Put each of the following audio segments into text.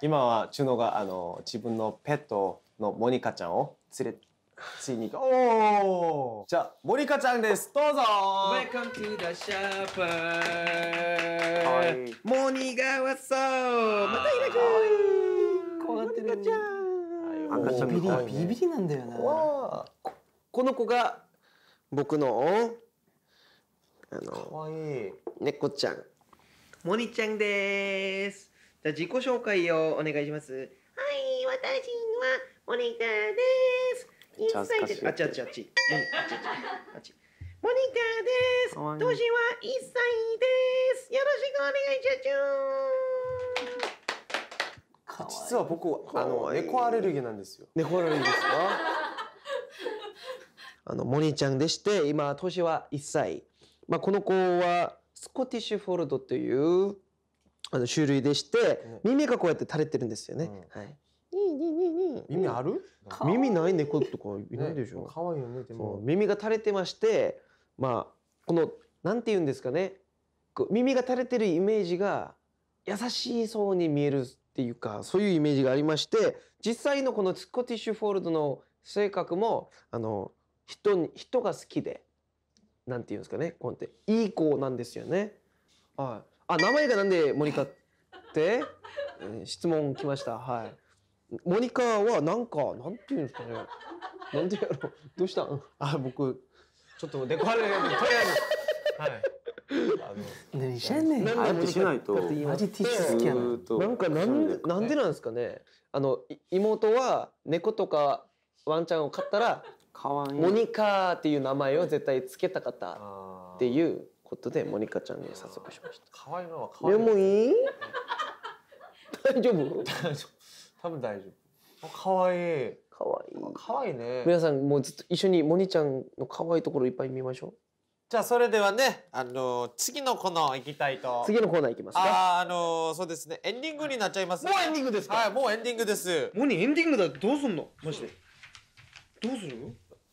今はチュノがあの自分のペットのモニカちゃんを連れついにおおじゃあモニカちゃんですどうぞ Welcome to the shop はいモニカはそうまた開く怖がってるモニカちゃん赤ちゃんみたい、ビビリなんだよなここの子が僕のあのかわいい猫ちゃんモニちゃんですじゃあ自己紹介をお願いします。はい、私はモニターです。インサイドあちあちあち。あちモニターです。年は一歳です。よろしくお願いしますゅん。実は僕あの猫アレルギーなんですよ。猫アレルギーですか？あのモニちゃんでして今年は一歳。まあこの子はスコティッシュフォールドというあの種類でして、耳がこうやって垂れてるんですよね。はい。耳ある？耳ない猫とかいないでしょ。可愛いいよねでも。耳が垂れてまして、まあこのなんて言うんですかね。耳が垂れてるイメージが優しそうに見えるっていうかそういうイメージがありまして実際のこのスコティッシュフォールドの性格もあの人人が好きでなんていうんですかねこうっていい子なんですよね。はい、あ名前がなんでモニカって質問来ましたはいモニカはなんかなんていうんですかねなんでやろうどうしたんあ僕ちょっとデコハルとりあえずはい何しゃんねんあしないとマジティッシュ好きやななんかなんなんでなんですかねあの妹は猫とかワンちゃんを飼ったらモニカっていう名前を絶対つけたかったっていうことでモニカちゃんに早速しました可愛いのは可愛いレモン大丈夫大丈夫多分大丈夫可愛い可愛い可愛いね皆さんもうずっと一緒にモニちゃんの可愛いところいっぱい見ましょうじゃあそれではね、あのー、次のコーナー行きたいと。次のコーナー行きますか。あ、あのー、そうですね、エンディングになっちゃいます、ね、もうエンディングですか。はい、もうエンディングです。モニ、エンディングだ、どうすんの、マジで。どうする。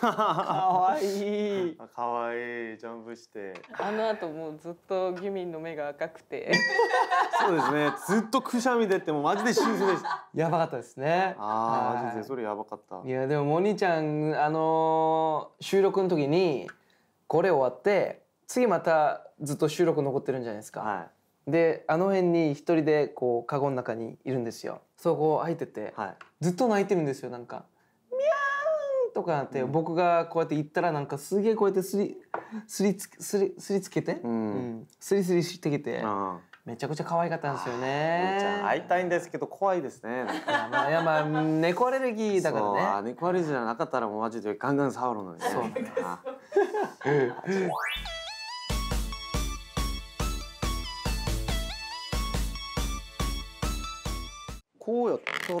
かわいい。かわいい、ジャンプして。あの後もうずっとギミンの目が赤くて。そうですね、ずっとくしゃみ出ても、マジで幸せでした。やばかったですね。ああ、マジで、それやばかった。いや、でも、モニちゃん、あのー、収録の時に。これ終わって、次また、ずっと収録残ってるんじゃないですか。はい、で、あの辺に一人で、こう、カゴの中にいるんですよ。そこ入ってて、はい、ずっと泣いてるんですよ、なんか。とかって、僕がこうやって言ったらなんかすげえこうやってすりすりつすりすりつけて、うんすりすりしてきて、めちゃくちゃ可愛かったんですよね。会いたいんですけど怖いですね。まあ、やまあ猫アレルギーだからね。猫アレルギーじゃなかったらもうマジでガンガン触るのに、ね。そう こうやったら。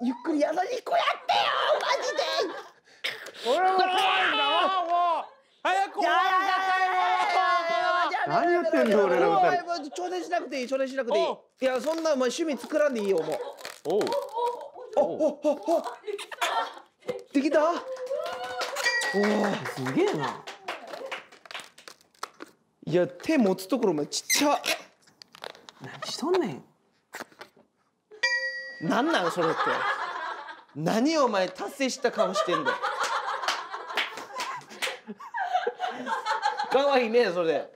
ゆっくり優一個やってよマジで俺も怖いんだもう早く終わりなさいもう何やってんの俺ら二人挑戦しなくていい挑戦しなくていいいやそんなお前趣味作らんでいいよもうおおおおできたおおすげえないや手持つところお前ちっちゃ何しとんねん何なんそれって何お前達成した顔してんだよ可愛いねそれ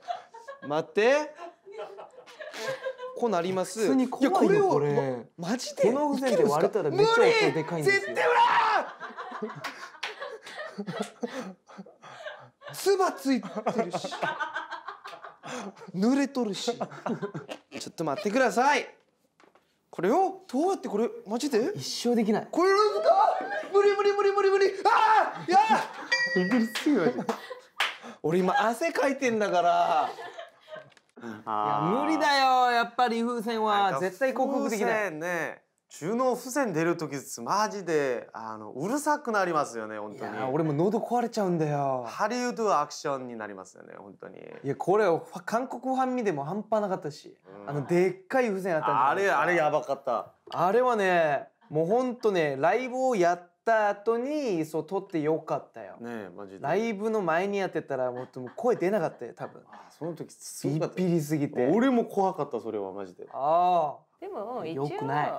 待ってこうなりますいよこれこマジでこの付箋で割れたらめっちゃ音でかいんですよ絶対つばついてるし濡れとるしちょっと待ってくださいこれをどうやってこれマジで一生できないこれですか無理無理無理無理無理ああやびっくりするよ俺今汗かいてんだからいや無理だよやっぱり風船は絶対克服できないね中脳付箋出る時マジであのうるさくなりますよね本当に俺も喉壊れちゃうんだよハリウッドアクションになりますよね本当にいやこれ韓国ファン見でも半端なかったし、うん、あのでっかい付箋あったんじゃないあれあれやばかったあれはねもうほんとねライブをやった後にそう撮ってよかったよねマジでライブの前にやってたらもっと声出なかったよ多分あその時すごかったビビりすぎて俺も怖かったそれはマジでああでも一応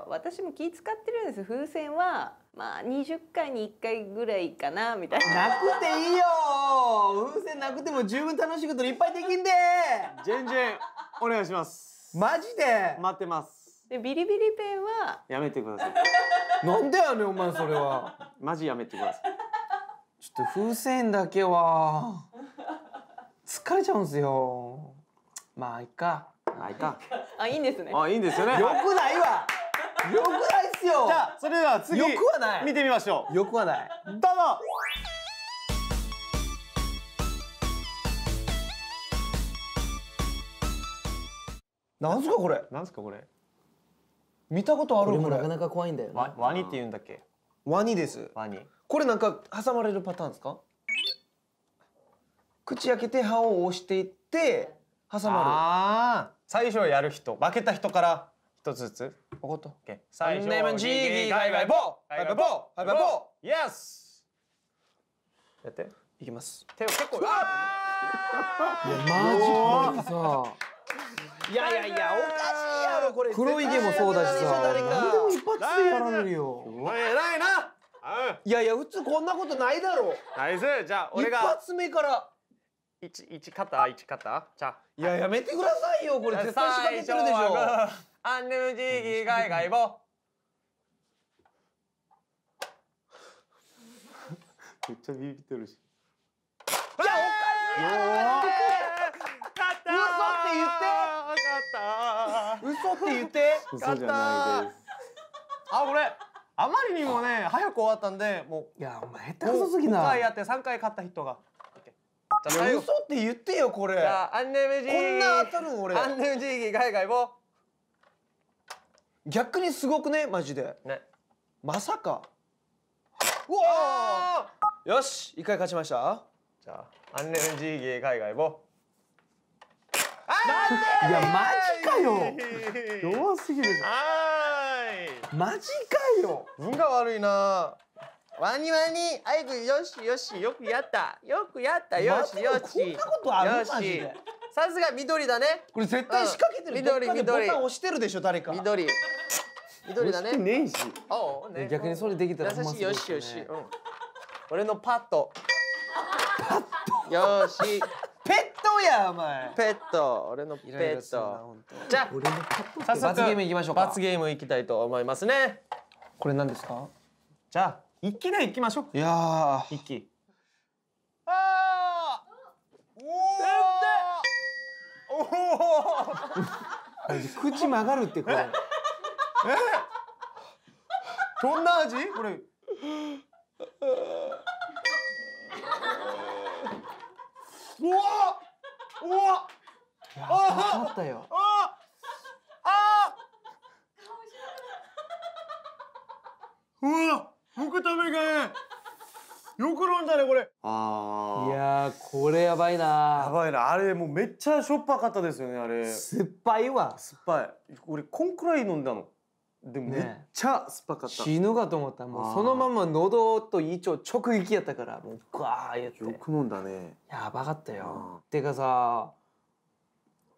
私も気使ってるんです風船はまあ20回に1回ぐらいかなみたいななくていいよ風船なくても十分楽しいこといっぱいできんで全然お願いしますマジで待ってますでビリビリペンはやめてくださいなんでやねんお前それはマジやめてくださいちょっと風船だけは疲れちゃうんすよまあいっかないか。あ、いいんですね。あ、いいんですよね。よくないわ。よくないっすよ。じゃあ、それでは次。よくはない。見てみましょう。よくはない。どうも。なんすかこれ。なんすかこれ。見たことあるこれ。なかなか怖いんだよ、ね、ワニって言うんだっけ。ワニです。ワニ。これなんか挟まれるパターンですか。口開けて歯を押していって。挟まる最初やる人負けた人から一つずつおこと OK 最初ネームジギーバイバイボーバイバイボーバイバイボーイエスやっていきます手を結構うわいやマジこさいやいやいやおかしいやろこれ黒い毛もそうだしさ何でも一発でやられるよお前偉いないやいや普通こんなことないだろうナイスじゃあ俺が一発目から一一肩一肩じゃいややめてくださいよこれ絶対仕掛けてるでしょアンヌムジーギーガイガイボめっちゃビビってるしおかしい勝った嘘って言って嘘って言ってあこれあまりにもね早く終わったんでもういやお前下手すぎな5回やって3回勝った人がい嘘って言ってよこれじゃアンジーーギこんな当たるん俺アン안내지ー가위가위보逆にすごくねマジでねまさかうわよし一回勝ちましたじゃあ안내지기가위가위보なんでいやマジかよ弱すぎるじゃんマジかよ運が悪いなワニワニアイくよしよしよくやったよくやったよしよしこんなことあるマジでさすが緑だねこれ絶対仕掛けてる、緑緑ボタン押してるでしょ誰か緑緑だねネえしおう、ね、逆にそれできたら優しいよしよし、うん、俺のパット。パッドよしペットやお前ペット俺のペットじゃあ早速罰ゲームいきましょうか罰ゲームいきたいと思いますねこれ何ですかじゃあ一気でいきましょう。いや一気。あおお口曲がるってこれ。え？どんな味？これ。うわ。うわ。ああ。ったよ。やばいなあれもうめっちゃしょっぱかったですよねあれ酸っぱいわ酸っぱい俺こんくらい飲んだのでもめっちゃ酸っぱかった、死ぬかと思ったもうそのまま喉と胃腸直撃やったからもうガーやってよく飲んだねやばかったよ、てかさ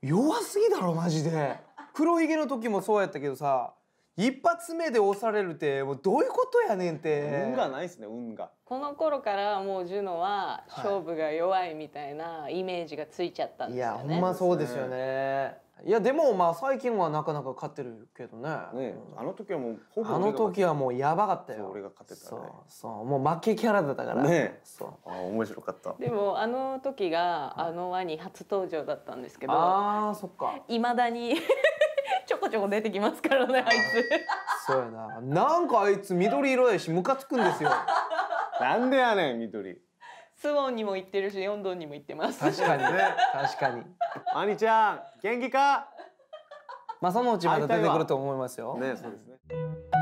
弱すぎだろマジで黒ひげの時もそうやったけどさ一発目で押されるってもうどういうことやねんって運がないですね運がこの頃からもうジュノは勝負が弱いみたいなイメージがついちゃったんですよね、い、やほんまそうですよね、いやでもまあ最近はなかなか勝ってるけどねねあの時はもうほぼあの時はもうやばかったよ俺が勝てたねそうもう負けキャラだったからねそうあ面白かったでもあの時があのワニ初登場だったんですけどああそっかいまだにちょこちょこ出てきますからねあいつそうやななんかあいつ緑色やしムカつくんですよ なんでやねん緑スウォンにも行ってるしヨンドンにも行ってます確かにね確かにアニちゃん元気かまあそのうちまた出てくると思いますよねそうですね